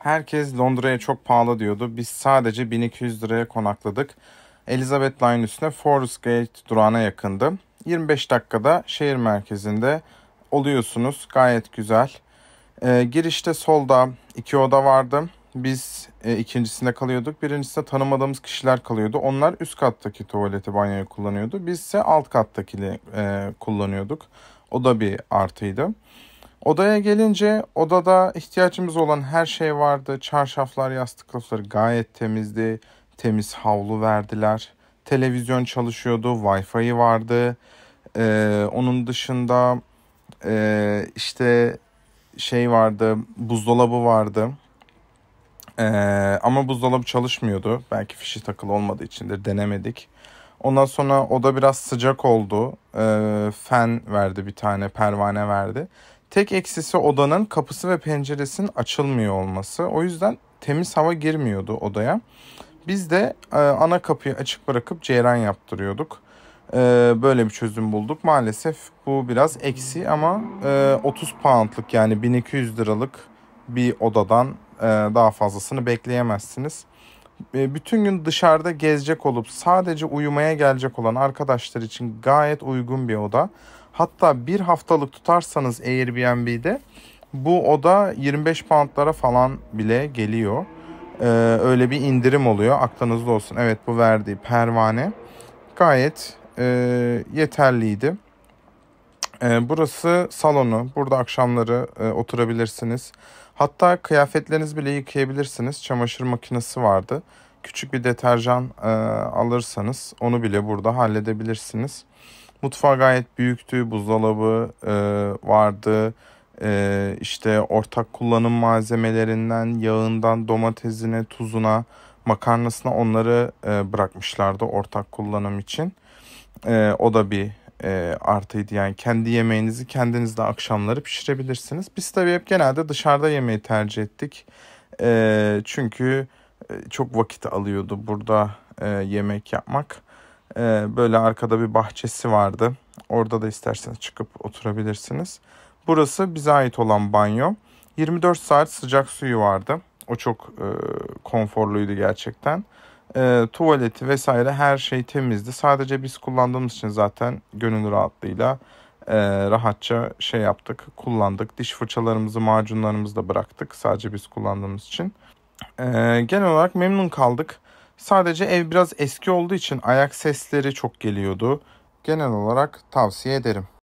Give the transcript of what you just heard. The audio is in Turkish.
Herkes Londra'ya çok pahalı diyordu. Biz sadece 1200 liraya konakladık. Elizabeth Line üstüne Forest Gate durağına yakındı. 25 dakikada şehir merkezinde oluyorsunuz. Gayet güzel. E, girişte solda iki oda vardı. Biz e, ikincisinde kalıyorduk. Birincisinde tanımadığımız kişiler kalıyordu. Onlar üst kattaki tuvaleti banyoyu kullanıyordu. Biz ise alt kattakini e, kullanıyorduk. O da bir artıydı. Odaya gelince odada ihtiyacımız olan her şey vardı. Çarşaflar, yastık kılıfları gayet temizdi. Temiz havlu verdiler. Televizyon çalışıyordu, Wi-Fi vardı. Ee, onun dışında e, işte şey vardı, buzdolabı vardı. Ee, ama buzdolabı çalışmıyordu. Belki fişi takılı olmadığı içindir, denemedik. Ondan sonra oda biraz sıcak oldu. Ee, fen verdi bir tane, pervane verdi. Tek eksisi odanın kapısı ve penceresinin açılmıyor olması. O yüzden temiz hava girmiyordu odaya. Biz de e, ana kapıyı açık bırakıp ceyran yaptırıyorduk. E, böyle bir çözüm bulduk. Maalesef bu biraz eksi ama e, 30 poundlık yani 1200 liralık bir odadan e, daha fazlasını bekleyemezsiniz. E, bütün gün dışarıda gezecek olup sadece uyumaya gelecek olan arkadaşlar için gayet uygun bir oda. Hatta bir haftalık tutarsanız Airbnb'de bu oda 25 poundlara falan bile geliyor. Ee, öyle bir indirim oluyor. Aklınızda olsun. Evet bu verdiği pervane gayet e, yeterliydi. E, burası salonu. Burada akşamları e, oturabilirsiniz. Hatta kıyafetlerinizi bile yıkayabilirsiniz. Çamaşır makinesi vardı. Küçük bir deterjan e, alırsanız onu bile burada halledebilirsiniz. Mutfağı gayet büyüktü. Buzdolabı e, vardı. E, işte ortak kullanım malzemelerinden, yağından, domatesine, tuzuna, makarnasına onları e, bırakmışlardı ortak kullanım için. E, o da bir e, artıydı. Yani kendi yemeğinizi kendiniz de akşamları pişirebilirsiniz. Biz tabii hep genelde dışarıda yemeği tercih ettik. E, çünkü e, çok vakit alıyordu burada e, yemek yapmak. Ee, böyle arkada bir bahçesi vardı. Orada da isterseniz çıkıp oturabilirsiniz. Burası bize ait olan banyo. 24 saat sıcak suyu vardı. O çok e, konforluydu gerçekten. E, tuvaleti vesaire her şey temizdi. Sadece biz kullandığımız için zaten gönül rahatlığıyla e, rahatça şey yaptık, kullandık. Diş fırçalarımızı, macunlarımızı da bıraktık sadece biz kullandığımız için. E, genel olarak memnun kaldık. Sadece ev biraz eski olduğu için ayak sesleri çok geliyordu. Genel olarak tavsiye ederim.